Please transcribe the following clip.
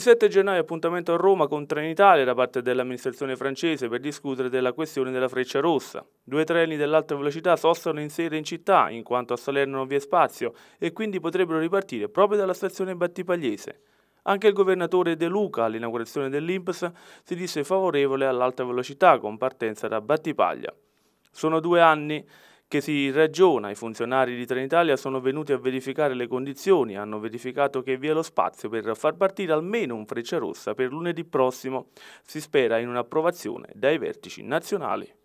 Il 7 gennaio appuntamento a Roma con Trenitalia da parte dell'amministrazione francese per discutere della questione della freccia rossa. Due treni dell'alta velocità sostano in sede in città, in quanto a Salerno non vi è spazio, e quindi potrebbero ripartire proprio dalla stazione Battipagliese. Anche il governatore De Luca all'inaugurazione dell'IMPS si disse favorevole all'alta velocità con partenza da Battipaglia. Sono due anni che si ragiona, i funzionari di Trenitalia sono venuti a verificare le condizioni, hanno verificato che vi è lo spazio per far partire almeno un freccia rossa per lunedì prossimo, si spera in un'approvazione dai vertici nazionali.